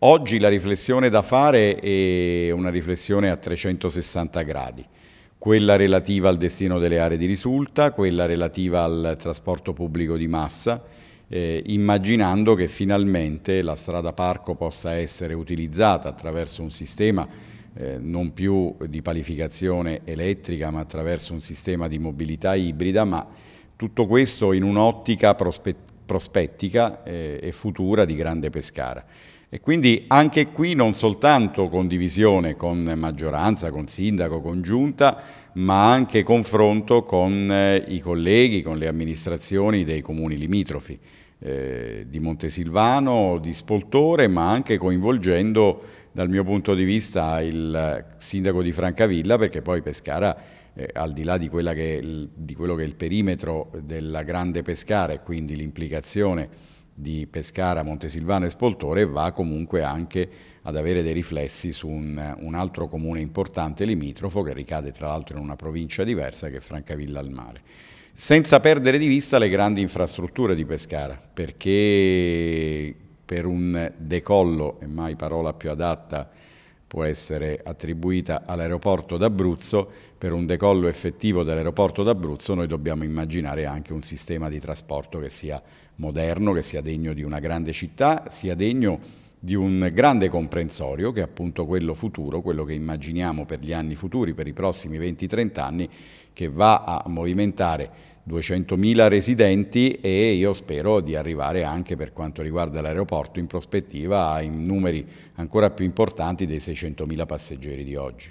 Oggi la riflessione da fare è una riflessione a 360 gradi, quella relativa al destino delle aree di risulta, quella relativa al trasporto pubblico di massa, eh, immaginando che finalmente la strada parco possa essere utilizzata attraverso un sistema eh, non più di palificazione elettrica, ma attraverso un sistema di mobilità ibrida, ma tutto questo in un'ottica prospettiva prospettica eh, e futura di Grande Pescara. E quindi anche qui non soltanto condivisione con maggioranza, con sindaco, con giunta, ma anche confronto con eh, i colleghi, con le amministrazioni dei comuni limitrofi eh, di Montesilvano, di Spoltore, ma anche coinvolgendo dal mio punto di vista il sindaco di Francavilla, perché poi Pescara, eh, al di là di, che, di quello che è il perimetro della grande Pescara e quindi l'implicazione di Pescara, Montesilvano e Spoltore va comunque anche ad avere dei riflessi su un, un altro comune importante limitrofo che ricade tra l'altro in una provincia diversa che è Francavilla al Mare. Senza perdere di vista le grandi infrastrutture di Pescara, perché per un decollo, e mai parola più adatta può essere attribuita all'aeroporto d'Abruzzo, per un decollo effettivo dell'aeroporto d'Abruzzo noi dobbiamo immaginare anche un sistema di trasporto che sia moderno, che sia degno di una grande città, sia degno di un grande comprensorio che è appunto quello futuro, quello che immaginiamo per gli anni futuri, per i prossimi 20-30 anni, che va a movimentare 200.000 residenti e io spero di arrivare anche per quanto riguarda l'aeroporto in prospettiva in numeri ancora più importanti dei 600.000 passeggeri di oggi.